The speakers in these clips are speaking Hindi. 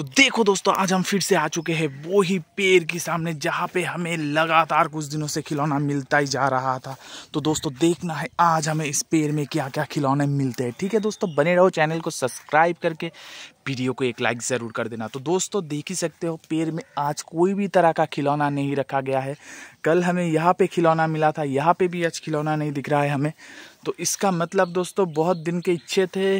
तो देखो दोस्तों आज हम फिर से आ चुके हैं वो ही पेड़ के सामने जहाँ पे हमें लगातार कुछ दिनों से खिलौना मिलता ही जा रहा था तो दोस्तों देखना है आज हमें इस पेड़ में क्या क्या खिलौने मिलते हैं ठीक है दोस्तों बने रहो चैनल को सब्सक्राइब करके वीडियो को एक लाइक ज़रूर कर देना तो दोस्तों देख ही सकते हो पेड़ में आज कोई भी तरह का खिलौना नहीं रखा गया है कल हमें यहाँ पे खिलौना मिला था यहाँ पे भी आज खिलौना नहीं दिख रहा है हमें तो इसका मतलब दोस्तों बहुत दिन के इच्छे थे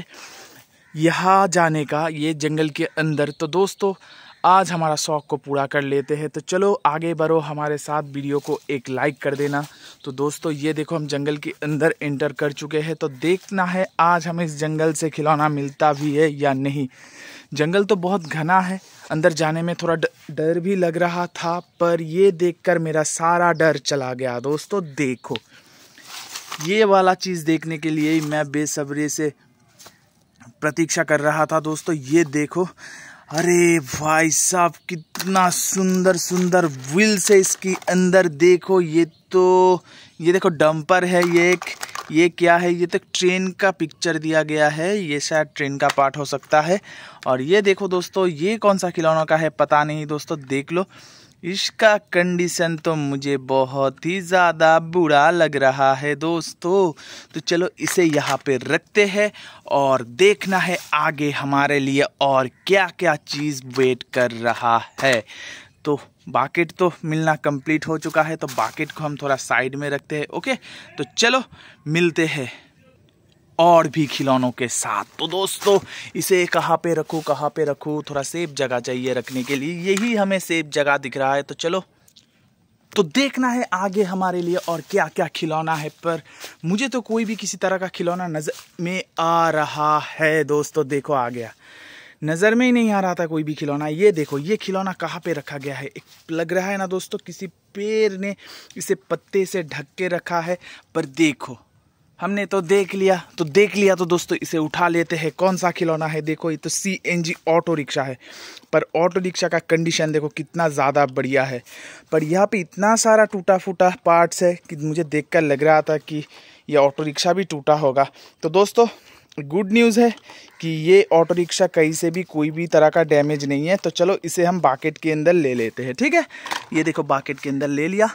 यहाँ जाने का ये जंगल के अंदर तो दोस्तों आज हमारा शौक़ को पूरा कर लेते हैं तो चलो आगे बढ़ो हमारे साथ वीडियो को एक लाइक कर देना तो दोस्तों ये देखो हम जंगल के अंदर एंटर कर चुके हैं तो देखना है आज हमें इस जंगल से खिलौना मिलता भी है या नहीं जंगल तो बहुत घना है अंदर जाने में थोड़ा डर भी लग रहा था पर ये देख मेरा सारा डर चला गया दोस्तों देखो ये वाला चीज़ देखने के लिए मैं बेसब्री से प्रतीक्षा कर रहा था दोस्तों ये देखो अरे भाई साहब कितना सुंदर सुंदर व्हील्स है इसकी अंदर देखो ये तो ये देखो डंपर है ये एक ये क्या है ये तो ट्रेन का पिक्चर दिया गया है ये शायद ट्रेन का पार्ट हो सकता है और ये देखो दोस्तों ये कौन सा खिलौना का है पता नहीं दोस्तों देख लो इसका कंडीशन तो मुझे बहुत ही ज़्यादा बुरा लग रहा है दोस्तों तो चलो इसे यहाँ पे रखते हैं और देखना है आगे हमारे लिए और क्या क्या चीज़ वेट कर रहा है तो बाकेट तो मिलना कंप्लीट हो चुका है तो बाकेट को हम थोड़ा साइड में रखते हैं ओके तो चलो मिलते हैं और भी खिलौनों के साथ तो दोस्तों इसे कहाँ पे रखूँ कहाँ पे रखूँ थोड़ा सेफ जगह चाहिए रखने के लिए यही हमें सेफ जगह दिख रहा है तो चलो तो देखना है आगे हमारे लिए और क्या क्या खिलौना है पर मुझे तो कोई भी किसी तरह का खिलौना नज़र में आ रहा है दोस्तों देखो आ गया नज़र में ही नहीं आ रहा था कोई भी खिलौना ये देखो ये खिलौना कहाँ पे रखा गया है एक लग रहा है ना दोस्तों किसी पेड़ ने इसे पत्ते से ढक के रखा है पर देखो हमने तो देख लिया तो देख लिया तो दोस्तों इसे उठा लेते हैं कौन सा खिलौना है देखो ये तो C N G auto rickshaw है पर ऑटो रिक्शा का कंडीशन देखो कितना ज़्यादा बढ़िया है पर यहाँ पे इतना सारा टूटा फूटा पार्ट्स है कि मुझे देखकर लग रहा था कि ये ऑटो रिक्शा भी टूटा होगा तो दोस्तों गुड न्यूज़ है कि ये ऑटो रिक्शा कहीं से भी कोई भी तरह का डैमेज नहीं है तो चलो इसे हम बाकेट के अंदर ले लेते हैं ठीक है ये देखो बाकेट के अंदर ले लिया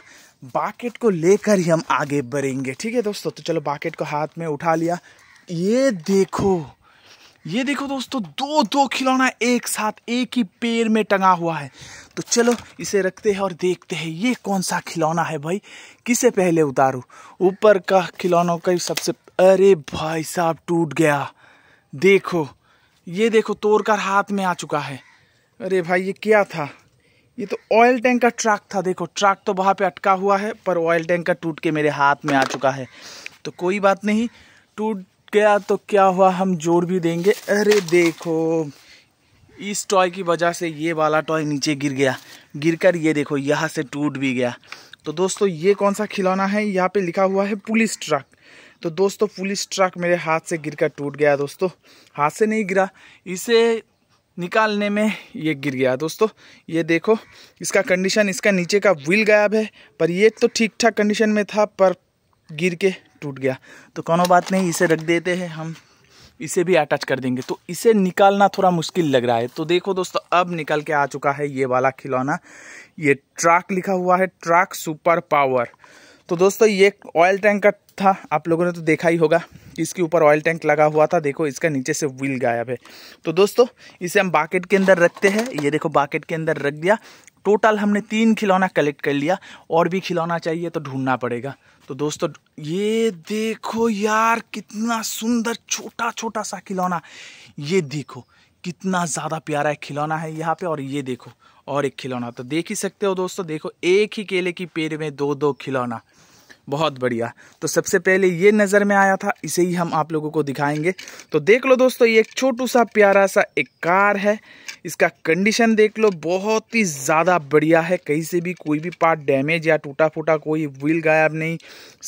बाकेट को लेकर ही हम आगे बढ़ेंगे ठीक है दोस्तों तो चलो बाकेट को हाथ में उठा लिया ये देखो ये देखो दोस्तों दो दो खिलौना एक साथ एक ही पेड़ में टंगा हुआ है तो चलो इसे रखते हैं और देखते हैं ये कौन सा खिलौना है भाई किसे पहले उतारू ऊपर का खिलौनों का सबसे अरे भाई साहब टूट गया देखो ये देखो तोड़कर हाथ में आ चुका है अरे भाई ये क्या था ये तो ऑयल टैंक का ट्रक था देखो ट्रक तो वहाँ पे अटका हुआ है पर ऑयल टैंक का टूट के मेरे हाथ में आ चुका है तो कोई बात नहीं टूट गया तो क्या हुआ हम जोड़ भी देंगे अरे देखो इस टॉय की वजह से ये वाला टॉय नीचे गिर गया गिर कर ये देखो यहाँ से टूट भी गया तो दोस्तों ये कौन सा खिलौना है यहाँ पे लिखा हुआ है पुलिस ट्रक तो दोस्तों पुलिस ट्रक मेरे हाथ से गिर कर टूट गया दोस्तों हाथ से नहीं गिरा इसे निकालने में ये गिर गया दोस्तों ये देखो इसका कंडीशन इसका नीचे का व्हील गायब है पर ये तो ठीक ठाक कंडीशन में था पर गिर के टूट गया तो कोनो बात नहीं इसे रख देते हैं हम इसे भी अटैच कर देंगे तो इसे निकालना थोड़ा मुश्किल लग रहा है तो देखो दोस्तों अब निकल के आ चुका है ये वाला खिलौना ये ट्रक लिखा हुआ है ट्रक सुपर पावर तो दोस्तों ये ऑयल टैंकर था आप लोगों ने तो देखा ही होगा इसके ऊपर ऑयल टैंक लगा हुआ था देखो इसका नीचे से व्हील गायब है तो दोस्तों इसे हम बाकेट के अंदर रखते हैं ये देखो बाकेट के अंदर रख दिया टोटल हमने तीन खिलौना कलेक्ट कर लिया और भी खिलौना चाहिए तो ढूंढना पड़ेगा तो दोस्तों ये देखो यार कितना सुंदर छोटा छोटा सा खिलौना ये देखो कितना ज़्यादा प्यारा एक खिलौना है यहाँ पे और ये देखो और एक खिलौना तो देख ही सकते हो दोस्तों देखो एक ही केले की पेड़ में दो दो खिलौना बहुत बढ़िया तो सबसे पहले ये नज़र में आया था इसे ही हम आप लोगों को दिखाएंगे तो देख लो दोस्तों ये एक छोटू सा प्यारा सा एक कार है इसका कंडीशन देख लो बहुत ही ज़्यादा बढ़िया है कहीं से भी कोई भी पार्ट डैमेज या टूटा फूटा कोई व्हील गायब नहीं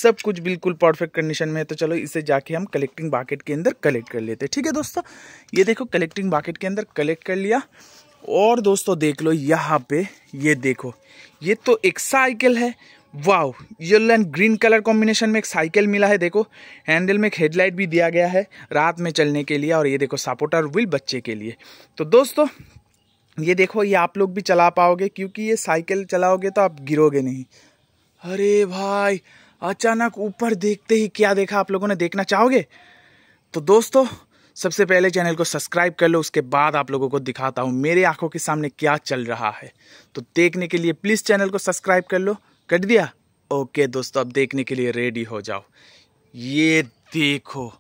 सब कुछ बिल्कुल परफेक्ट कंडीशन में है तो चलो इसे जाके हम कलेक्टिंग बाकेट के अंदर कलेक्ट कर लेते ठीक है दोस्तों ये देखो कलेक्टिंग बाकेट के अंदर कलेक्ट कर लिया और दोस्तों देख लो यहाँ पे ये देखो ये तो एक साइकिल है wow yellow and green colour combination में एक साइकिल मिला है देखो हैंडल में एक हेडलाइट भी दिया गया है रात में चलने के लिए और ये देखो सपोर्टर व्हील बच्चे के लिए तो दोस्तों ये देखो ये आप लोग भी चला पाओगे क्योंकि ये साइकिल चलाओगे तो आप गिरोगे नहीं अरे भाई अचानक ऊपर देखते ही क्या देखा आप लोगों ने देखना चाहोगे तो दोस्तों सबसे पहले चैनल को सब्सक्राइब कर लो उसके बाद आप लोगों को दिखाता हूँ मेरे आंखों के सामने क्या चल रहा है तो देखने के लिए प्लीज़ चैनल को सब्सक्राइब कर लो कट दिया ओके दोस्तों अब देखने के लिए रेडी हो जाओ ये देखो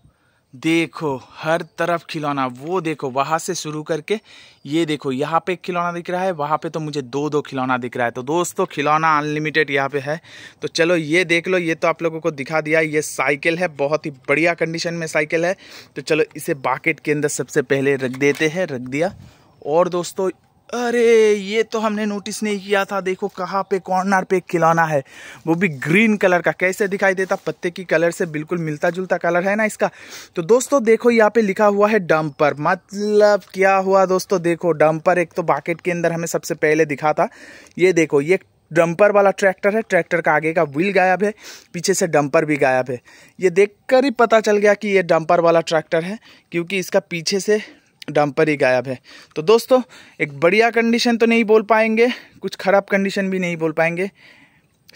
देखो हर तरफ खिलौना वो देखो वहाँ से शुरू करके ये देखो यहाँ पे एक खिलौना दिख रहा है वहाँ पे तो मुझे दो दो खिलौना दिख रहा है तो दोस्तों खिलौना अनलिमिटेड यहाँ पे है तो चलो ये देख लो ये तो आप लोगों को दिखा दिया ये साइकिल है बहुत ही बढ़िया कंडीशन में साइकिल है तो चलो इसे बाकेट के अंदर सबसे पहले रख देते हैं रख दिया और दोस्तों अरे ये तो हमने नोटिस नहीं किया था देखो कहाँ पे कॉर्नर पे खिलौना है वो भी ग्रीन कलर का कैसे दिखाई देता पत्ते की कलर से बिल्कुल मिलता जुलता कलर है ना इसका तो दोस्तों देखो यहाँ पे लिखा हुआ है डंपर मतलब क्या हुआ दोस्तों देखो डंपर एक तो बाकेट के अंदर हमें सबसे पहले दिखा था ये देखो ये डंपर वाला ट्रैक्टर है ट्रैक्टर का आगे का व्हील गायब है पीछे से डंपर भी गायब है ये देखकर ही पता चल गया कि ये डंपर वाला ट्रैक्टर है क्योंकि इसका पीछे से डंपर ही गायब है तो दोस्तों एक बढ़िया कंडीशन तो नहीं बोल पाएंगे कुछ ख़राब कंडीशन भी नहीं बोल पाएंगे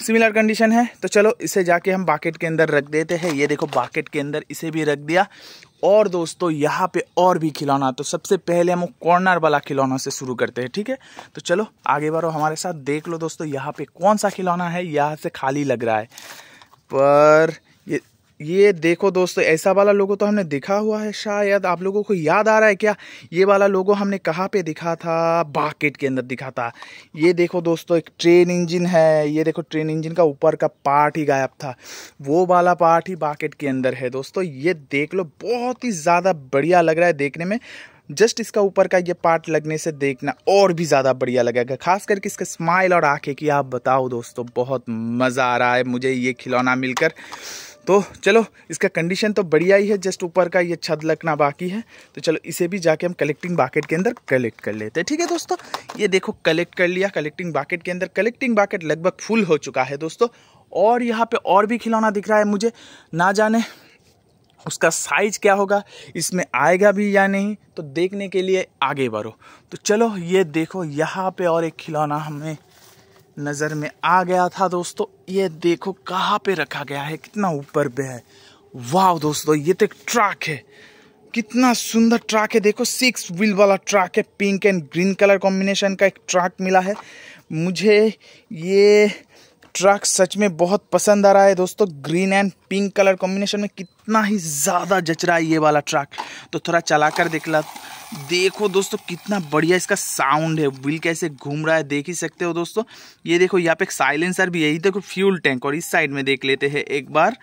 सिमिलर कंडीशन है तो चलो इसे जाके हम बाकेट के अंदर रख देते हैं ये देखो बाकेट के अंदर इसे भी रख दिया और दोस्तों यहाँ पे और भी खिलौना तो सबसे पहले हम कॉर्नर वाला खिलौना से शुरू करते हैं ठीक है तो चलो आगे बढ़ो हमारे साथ देख लो दोस्तों यहाँ पे कौन सा खिलौना है यहाँ से खाली लग रहा है पर ये देखो दोस्तों ऐसा वाला लोगो तो हमने देखा हुआ है शायद आप लोगों को याद आ रहा है क्या ये वाला लोगो हमने कहाँ पे दिखा था बाकेट के अंदर दिखा था ये देखो दोस्तों एक ट्रेन इंजन है ये देखो ट्रेन इंजन का ऊपर का पार्ट ही गायब था वो वाला पार्ट ही बाकेट के अंदर है दोस्तों ये देख लो बहुत ही ज़्यादा बढ़िया लग रहा है देखने में जस्ट इसका ऊपर का ये पार्ट लगने से देखना और भी ज़्यादा बढ़िया लगेगा खास करके इसका स्माइल और आँखें की आप बताओ दोस्तों बहुत मज़ा आ रहा है मुझे ये खिलौना मिलकर तो चलो इसका कंडीशन तो बढ़िया ही है जस्ट ऊपर का ये छत लगना बाकी है तो चलो इसे भी जाके हम कलेक्टिंग बाकेट के अंदर कलेक्ट कर लेते हैं ठीक है दोस्तों ये देखो कलेक्ट कर लिया कलेक्टिंग बाकेट के अंदर कलेक्टिंग बाकेट लगभग फुल हो चुका है दोस्तों और यहाँ पे और भी खिलौना दिख रहा है मुझे ना जाने उसका साइज क्या होगा इसमें आएगा भी या नहीं तो देखने के लिए आगे बढ़ो तो चलो ये देखो यहाँ पे और एक खिलौना हमें नज़र में आ गया था दोस्तों ये देखो कहाँ पे रखा गया है कितना ऊपर पे है वाह दोस्तों ये तो एक ट्रक है कितना सुंदर ट्रक है देखो सिक्स व्हील वाला ट्रक है pink and green colour combination का एक ट्रक मिला है मुझे ये ट्रक सच में बहुत पसंद आ रहा है दोस्तों green and pink colour combination में कितना ही ज़्यादा जच रहा है ये वाला ट्रक तो थोड़ा चला कर देख ला देखो दोस्तों कितना बढ़िया इसका साउंड है व्हील कैसे घूम रहा है देख ही सकते हो दोस्तों ये देखो यहाँ पे एक साइलेंसर भी है ये देखो फ्यूल टैंक और इस साइड में देख लेते हैं एक बार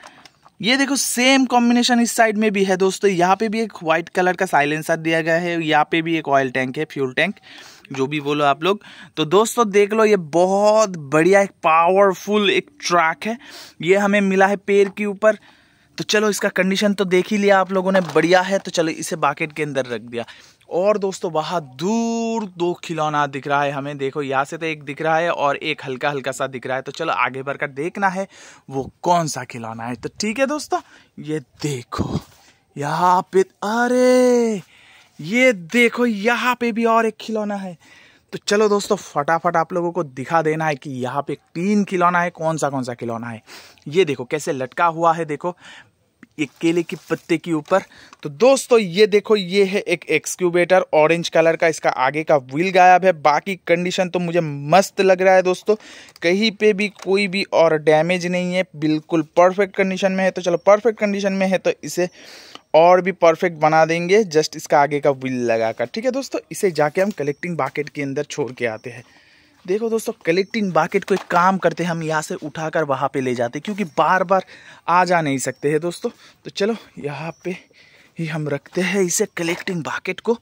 ये देखो सेम कॉम्बिनेशन इस साइड में भी है दोस्तों यहाँ पे भी एक व्हाइट कलर का साइलेंसर दिया गया है यहाँ पे भी एक ऑयल टैंक है फ्यूल टैंक जो भी बोलो आप लोग तो दोस्तों देख लो ये बहुत बढ़िया एक पावरफुल एक ट्रैक है ये हमें मिला है पेड़ के ऊपर तो चलो इसका कंडीशन तो देख ही लिया आप लोगों ने बढ़िया है तो चलो इसे बाकेट के अंदर रख दिया और दोस्तों वहाँ दूर दो खिलौना दिख रहा है हमें देखो यहाँ से तो एक दिख रहा है और एक हल्का हल्का सा दिख रहा है तो चलो आगे बढ़कर देखना है वो कौन सा खिलौना है तो ठीक है दोस्तों ये देखो यहाँ पे अरे ये देखो यहाँ पे भी और एक खिलौना है तो चलो दोस्तों फटाफट आप लोगों को दिखा देना है कि यहाँ पे तीन खिलौना है कौन सा कौन सा खिलौना है ये देखो कैसे लटका हुआ है देखो ये केले के पत्ते के ऊपर तो दोस्तों ये देखो ये है एक एक्सक्यूबेटर ऑरेंज कलर का इसका आगे का व्हील गायब है बाकी कंडीशन तो मुझे मस्त लग रहा है दोस्तों कहीं पे भी कोई भी और डैमेज नहीं है बिल्कुल परफेक्ट कंडीशन में है तो चलो परफेक्ट कंडीशन में है तो इसे और भी परफेक्ट बना देंगे जस्ट इसका आगे का व्हील लगाकर ठीक है दोस्तों इसे जाके हम कलेक्टिंग बाकेट के अंदर छोड़ के आते हैं देखो दोस्तों कलेक्टिंग बाकेट को एक काम करते हैं हम यहाँ से उठा कर वहाँ पर ले जाते क्योंकि बार बार आ जा नहीं सकते हैं दोस्तों तो चलो यहाँ पे ही हम रखते हैं इसे कलेक्टिंग बाकेट को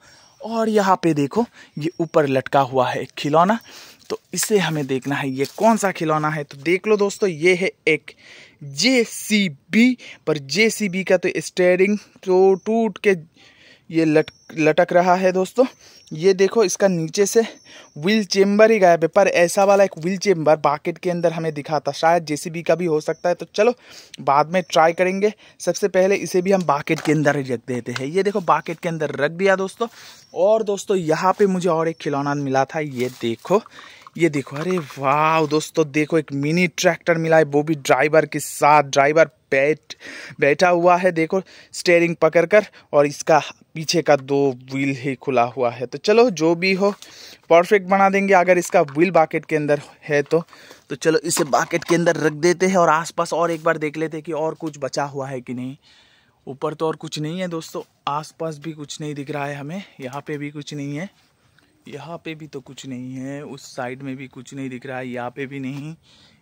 और यहाँ पे देखो ये ऊपर लटका हुआ है एक खिलौना तो इसे हमें देखना है ये कौन सा खिलौना है तो देख लो दोस्तों ये है एक जे सी बी पर जे सी बी का तो स्टेयरिंग तो टूट के ये लट लटक रहा है दोस्तों ये देखो इसका नीचे से व्हील चेम्बर ही गायब है पर ऐसा वाला एक व्हील चेम्बर बाकेट के अंदर हमें दिखा था शायद जेसीबी का भी हो सकता है तो चलो बाद में ट्राई करेंगे सबसे पहले इसे भी हम बाकेट के अंदर ही रख देते हैं ये देखो बाकेट के अंदर रख दिया दोस्तों और दोस्तों यहाँ पे मुझे और एक खिलौना मिला था ये देखो ये देखो अरे वाह दोस्तों देखो एक मिनी ट्रैक्टर मिला है वो भी ड्राइवर के साथ ड्राइवर बैठ बैठा हुआ है देखो स्टेयरिंग पकड़ कर और इसका पीछे का दो व्हील ही खुला हुआ है तो चलो जो भी हो परफेक्ट बना देंगे अगर इसका व्हील बाकेट के अंदर है तो तो चलो इसे बाकेट के अंदर रख देते हैं और आसपास और एक बार देख लेते हैं कि और कुछ बचा हुआ है कि नहीं ऊपर तो और कुछ नहीं है दोस्तों आसपास भी कुछ नहीं दिख रहा है हमें यहाँ पे भी कुछ नहीं है यहाँ पे भी तो कुछ नहीं है उस साइड में भी कुछ नहीं दिख रहा है यहाँ पे भी नहीं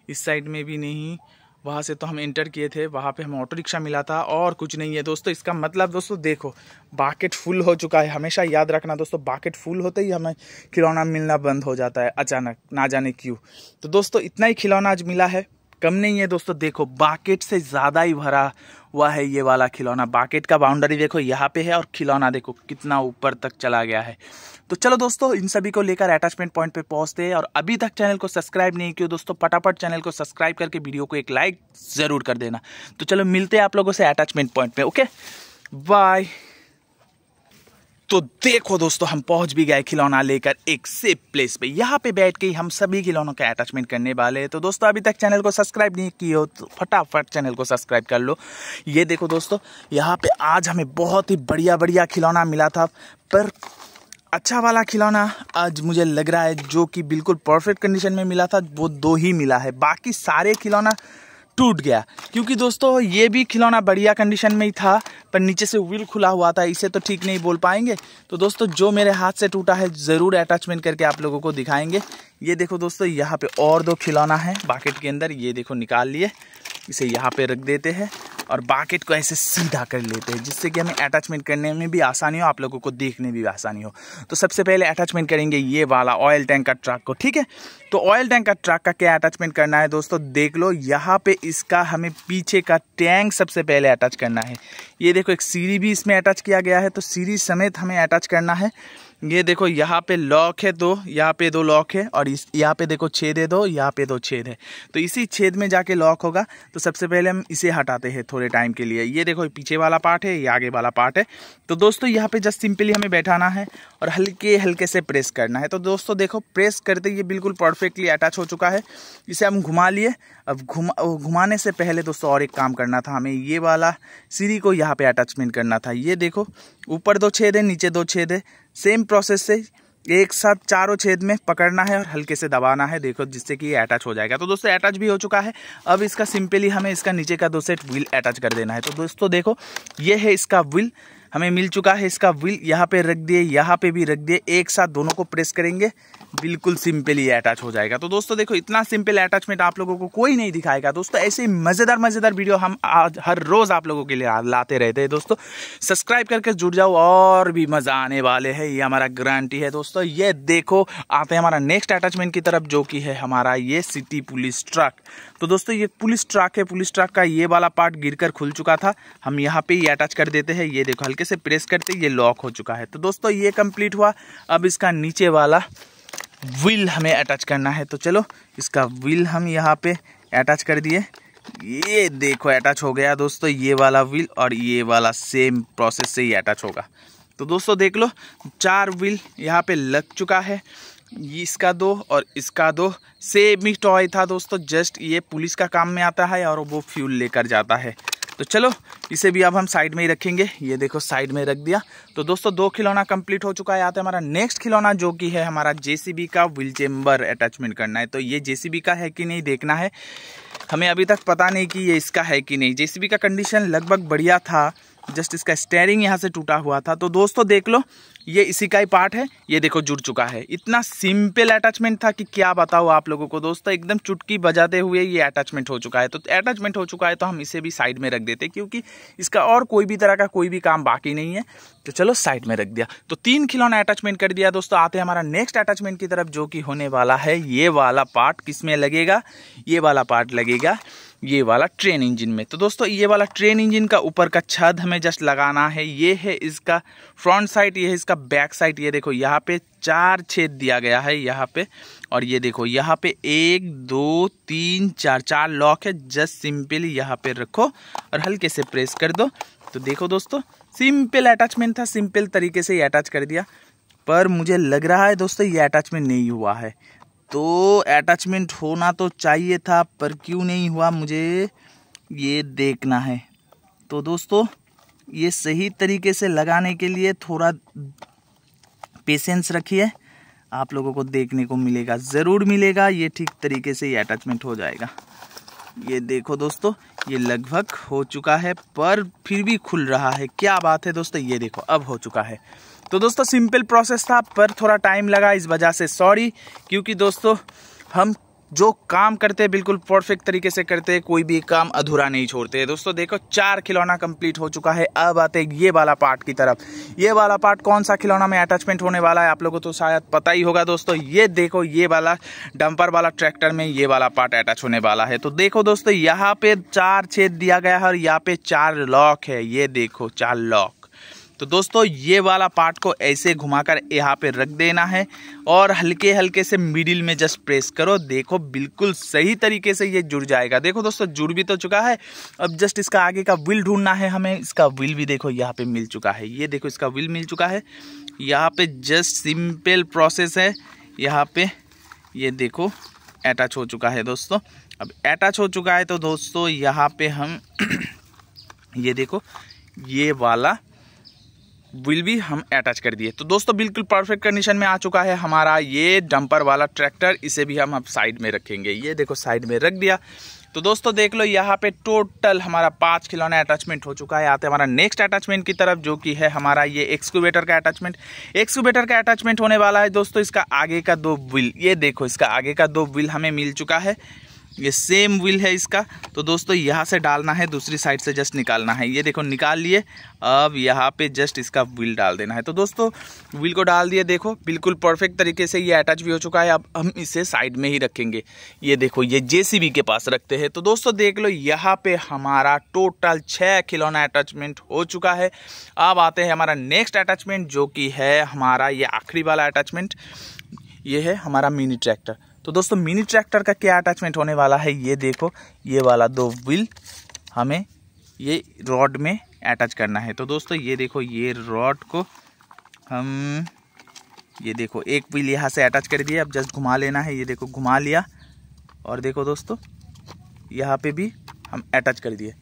इस साइड में भी नहीं वहाँ से तो हम इंटर किए थे वहाँ पे हमें ऑटो रिक्शा मिला था और कुछ नहीं है दोस्तों इसका मतलब दोस्तों देखो बाकेट फुल हो चुका है हमेशा याद रखना दोस्तों बाकेट फुल होते ही हमें खिलौना मिलना बंद हो जाता है अचानक ना जाने क्यों तो दोस्तों इतना ही खिलौना आज मिला है कम नहीं है दोस्तों देखो बाकेट से ज़्यादा ही भरा हुआ है ये वाला खिलौना बाकेट का बाउंड्री देखो यहाँ पे है और खिलौना देखो कितना ऊपर तक चला गया है तो चलो दोस्तों इन सभी को लेकर अटैचमेंट पॉइंट पे पहुँचते हैं और अभी तक चैनल को सब्सक्राइब नहीं किया दोस्तों फटाफट चैनल को सब्सक्राइब करके वीडियो को एक लाइक ज़रूर कर देना तो चलो मिलते हैं आप लोगों से अटैचमेंट पॉइंट पर ओके बाय तो देखो दोस्तों हम पहुंच भी गए खिलौना लेकर एक सेफ प्लेस पे यहाँ पे बैठ के हम सभी खिलौनों का अटैचमेंट करने वाले हैं तो दोस्तों अभी तक चैनल को सब्सक्राइब नहीं किए हो तो फटाफट चैनल को सब्सक्राइब कर लो ये देखो दोस्तों यहाँ पे आज हमें बहुत ही बढ़िया बढ़िया खिलौना मिला था पर अच्छा वाला खिलौना आज मुझे लग रहा है जो कि बिल्कुल परफेक्ट कंडीशन में मिला था वो दो ही मिला है बाकी सारे खिलौना टूट गया क्योंकि दोस्तों ये भी खिलौना बढ़िया कंडीशन में ही था पर नीचे से व्हील खुला हुआ था इसे तो ठीक नहीं बोल पाएंगे तो दोस्तों जो मेरे हाथ से टूटा है ज़रूर अटैचमेंट करके आप लोगों को दिखाएंगे ये देखो दोस्तों यहाँ पे और दो खिलौना है बाकेट के अंदर ये देखो निकाल लिए इसे यहाँ पे रख देते हैं और बाकेट को ऐसे सीधा कर लेते हैं जिससे कि हमें अटैचमेंट करने में भी आसानी हो आप लोगों को देखने भी आसानी हो तो सबसे पहले अटैचमेंट करेंगे ये वाला ऑयल टैंक का ट्रक को ठीक है तो ऑयल टैंक का ट्रक का क्या अटैचमेंट करना है दोस्तों देख लो यहाँ पे इसका हमें पीछे का टैंक सबसे पहले अटैच करना है ये देखो एक सीरी भी इसमें अटैच किया गया है तो सीरी समेत हमें अटैच करना है ये देखो यहाँ पे लॉक है दो यहाँ पे दो लॉक है और इस यहाँ पे देखो छेद है दो यहाँ पे दो छेद है तो इसी छेद में जाके लॉक होगा तो सबसे पहले हम इसे हटाते हैं थोड़े टाइम के लिए ये देखो पीछे वाला पार्ट है ये आगे वाला पार्ट है तो दोस्तों यहाँ पे जस्ट सिंपली हमें बैठाना है और हल्के हल्के से प्रेस करना है तो दोस्तों देखो प्रेस करते ये बिल्कुल परफेक्टली अटैच हो चुका है इसे हम घुमा लिए अब घुमा घुमाने से पहले दोस्तों और एक काम करना था हमें ये वाला सीढ़ी को यहाँ पे अटैचमेंट करना था ये देखो ऊपर दो छेद है नीचे दो छेद है सेम प्रोसेस से एक साथ चारों छेद में पकड़ना है और हल्के से दबाना है देखो जिससे कि ये अटैच हो जाएगा तो दोस्तों अटैच भी हो चुका है अब इसका सिंपली हमें इसका नीचे का दो सेट व्हील अटैच कर देना है तो दोस्तों देखो ये है इसका व्हील हमें मिल चुका है इसका व्हील यहाँ पे रख दिए यहाँ पे भी रख दिए एक साथ दोनों को प्रेस करेंगे बिल्कुल सिंपल ये अटैच हो जाएगा तो दोस्तों देखो इतना सिंपल अटैचमेंट आप लोगों को कोई नहीं दिखाएगा दोस्तों ऐसे ही मज़ेदार मज़ेदार वीडियो हम आज हर रोज़ आप लोगों के लिए लाते रहते हैं दोस्तों सब्सक्राइब करके जुड़ जाओ और भी मज़ा आने वाले है ये हमारा गारंटी है दोस्तों ये देखो आते हैं हमारा नेक्स्ट अटैचमेंट की तरफ जो कि है हमारा ये सिटी पुलिस ट्रक तो दोस्तों ये पुलिस ट्रक है पुलिस ट्रक का ये वाला पार्ट गिर खुल चुका था हम यहाँ पे ये अटैच कर देते हैं ये देखो हल्के तरीके से प्रेस करते ये लॉक हो चुका है तो दोस्तों ये कंप्लीट हुआ अब इसका नीचे वाला व्हील हमें अटैच करना है तो चलो इसका व्हील हम यहाँ पे अटैच कर दिए ये देखो अटैच हो गया दोस्तों ये वाला व्हील और ये वाला सेम प्रोसेस से ही अटैच होगा तो दोस्तों देख लो चार व्हील यहाँ पे लग चुका है इसका दो और इसका दो सेम ही टॉय था दोस्तों जस्ट ये पुलिस का काम में आता है और वो फ्यूल लेकर जाता है तो चलो इसे भी अब हम साइड में ही रखेंगे ये देखो साइड में रख दिया तो दोस्तों दो खिलौना कंप्लीट हो चुका है आते हमारा नेक्स्ट खिलौना जो कि है हमारा जेसीबी का व्हील चेम्बर अटैचमेंट करना है तो ये जेसीबी का है कि नहीं देखना है हमें अभी तक पता नहीं कि ये इसका है कि नहीं जेसीबी का कंडीशन लगभग बढ़िया था जस्ट इसका स्टेयरिंग यहाँ से टूटा हुआ था तो दोस्तों देख लो ये इसी का ही पार्ट है ये देखो जुड़ चुका है इतना सिंपल अटैचमेंट था कि क्या बताओ आप लोगों को दोस्तों एकदम चुटकी बजाते हुए ये अटैचमेंट हो चुका है तो अटैचमेंट हो चुका है तो हम इसे भी साइड में रख देते क्योंकि इसका और कोई भी तरह का कोई भी काम बाकी नहीं है तो चलो साइड में रख दिया तो तीन खिलौना अटैचमेंट कर दिया दोस्तों आते हमारा नेक्स्ट अटैचमेंट की तरफ जो कि होने वाला है ये वाला पार्ट किस में लगेगा ये वाला पार्ट लगेगा ये वाला ट्रेन इंजन में तो दोस्तों ये वाला ट्रेन इंजन का ऊपर का छत हमें जस्ट लगाना है ये है इसका फ्रंट साइड ये है इसका बैक साइड ये देखो यहाँ पे चार छेद दिया गया है यहाँ पे और ये देखो यहाँ पे एक दो तीन चार चार लॉक है जस्ट सिंपल यहाँ पे रखो और हल्के से प्रेस कर दो तो देखो दोस्तों सिंपल अटैचमेंट था सिंपल तरीके से ये अटैच कर दिया पर मुझे लग रहा है दोस्तों ये अटैचमेंट नहीं हुआ है तो अटैचमेंट होना तो चाहिए था पर क्यों नहीं हुआ मुझे ये देखना है तो दोस्तों ये सही तरीके से लगाने के लिए थोड़ा पेशेंस रखिए आप लोगों को देखने को मिलेगा ज़रूर मिलेगा ये ठीक तरीके से ये अटैचमेंट हो जाएगा ये देखो दोस्तों ये लगभग हो चुका है पर फिर भी खुल रहा है क्या बात है दोस्तों ये देखो अब हो चुका है तो दोस्तों सिंपल प्रोसेस था पर थोड़ा टाइम लगा इस वजह से सॉरी क्योंकि दोस्तों हम जो काम करते बिल्कुल परफेक्ट तरीके से करते कोई भी काम अधूरा नहीं छोड़ते दोस्तों देखो चार खिलौना कंप्लीट हो चुका है अब आते ये वाला पार्ट की तरफ ये वाला पार्ट कौन सा खिलौना में अटैचमेंट होने वाला है आप लोगों को तो शायद पता ही होगा दोस्तों ये देखो ये वाला डंपर वाला ट्रैक्टर में ये वाला पार्ट अटैच होने वाला है तो देखो दोस्तों यहाँ पे चार छेद दिया गया है और यहाँ पे चार लॉक है ये देखो चार लॉक तो दोस्तों ये वाला पार्ट को ऐसे घुमाकर यहाँ पे रख देना है और हल्के हल्के से मिडिल में जस्ट प्रेस करो देखो बिल्कुल सही तरीके से ये जुड़ जाएगा देखो दोस्तों जुड़ भी तो चुका है अब जस्ट इसका आगे का व्हील ढूंढना है हमें इसका व्हील भी देखो यहाँ पे मिल चुका है ये देखो इसका व्हील मिल चुका है यहाँ पे जस्ट सिंपल प्रोसेस है यहाँ पे ये देखो अटैच हो चुका है दोस्तों अब अटैच हो चुका है तो दोस्तों यहाँ पे हम ये देखो ये वाला व्हील भी हम अटैच कर दिए तो दोस्तों बिल्कुल परफेक्ट कंडीशन में आ चुका है हमारा ये डंपर वाला ट्रैक्टर इसे भी हम अब साइड में रखेंगे ये देखो साइड में रख दिया तो दोस्तों देख लो यहाँ पे टोटल हमारा पांच खिलौना अटैचमेंट हो चुका है आते हमारा नेक्स्ट अटैचमेंट की तरफ जो कि है हमारा ये एक्सक्यूबेटर का अटैचमेंट एक्सक्यूबेटर का अटैचमेंट होने वाला है दोस्तों इसका आगे का दो व्हील ये देखो इसका आगे का दो व्हील हमें मिल चुका है ये सेम व्हील है इसका तो दोस्तों यहाँ से डालना है दूसरी साइड से जस्ट निकालना है ये देखो निकाल लिए अब यहाँ पे जस्ट इसका व्हील डाल देना है तो दोस्तों व्हील को डाल दिए देखो बिल्कुल परफेक्ट तरीके से ये अटैच भी हो चुका है अब हम इसे साइड में ही रखेंगे ये देखो ये जे के पास रखते हैं तो दोस्तों देख लो यहाँ पर हमारा टोटल छः खिलौना अटैचमेंट हो चुका है अब आते हैं हमारा नेक्स्ट अटैचमेंट जो कि है हमारा ये आखिरी वाला अटैचमेंट ये है हमारा मिनी ट्रैक्टर तो दोस्तों मिनी ट्रैक्टर का क्या अटैचमेंट होने वाला है ये देखो ये वाला दो व्हील हमें ये रॉड में अटैच करना है तो दोस्तों ये देखो ये रॉड को हम ये देखो एक व्हील यहाँ से अटैच कर दिया अब जस्ट घुमा लेना है ये देखो घुमा लिया और देखो दोस्तों यहाँ पे भी हम अटैच कर दिए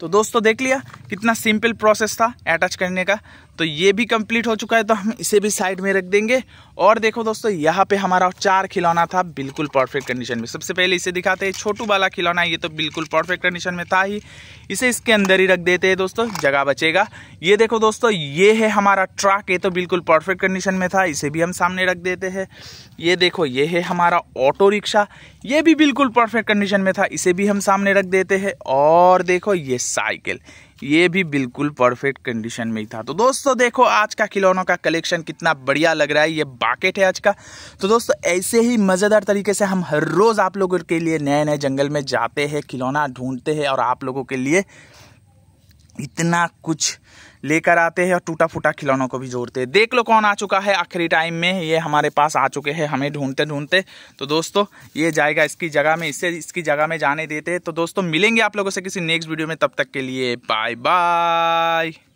तो दोस्तों देख लिया कितना सिंपल प्रोसेस था अटैच करने का तो ये भी कंप्लीट हो चुका है तो हम इसे भी साइड में रख देंगे और देखो दोस्तों यहाँ पे हमारा चार खिलौना था बिल्कुल परफेक्ट कंडीशन में सबसे पहले इसे दिखाते हैं छोटू वाला खिलौना ये तो बिल्कुल परफेक्ट कंडीशन में था ही इसे इसके अंदर ही रख देते हैं दोस्तों जगह बचेगा ये देखो दोस्तों ये है हमारा ट्रक ये तो बिल्कुल परफेक्ट कंडीशन में था इसे भी हम सामने रख देते हैं ये देखो ये है हमारा ऑटो रिक्शा ये भी बिल्कुल परफेक्ट कंडीशन में था इसे भी हम सामने रख देते हैं और देखो ये साइकिल ये भी बिल्कुल परफेक्ट कंडीशन में ही था तो दोस्तों देखो आज का खिलौनों का कलेक्शन कितना बढ़िया लग रहा है ये बाकेट है आज का तो दोस्तों ऐसे ही मज़ेदार तरीके से हम हर रोज़ आप लोगों के लिए नए नए जंगल में जाते हैं खिलौना ढूंढते हैं और आप लोगों के लिए इतना कुछ लेकर आते हैं और टूटा फूटा खिलौनों को भी जोड़ते हैं देख लो कौन आ चुका है आखिरी टाइम में ये हमारे पास आ चुके हैं हमें ढूंढते ढूंढते तो दोस्तों ये जाएगा इसकी जगह में इससे इसकी जगह में जाने देते तो दोस्तों मिलेंगे आप लोगों से किसी नेक्स्ट वीडियो में तब तक के लिए बाय बाय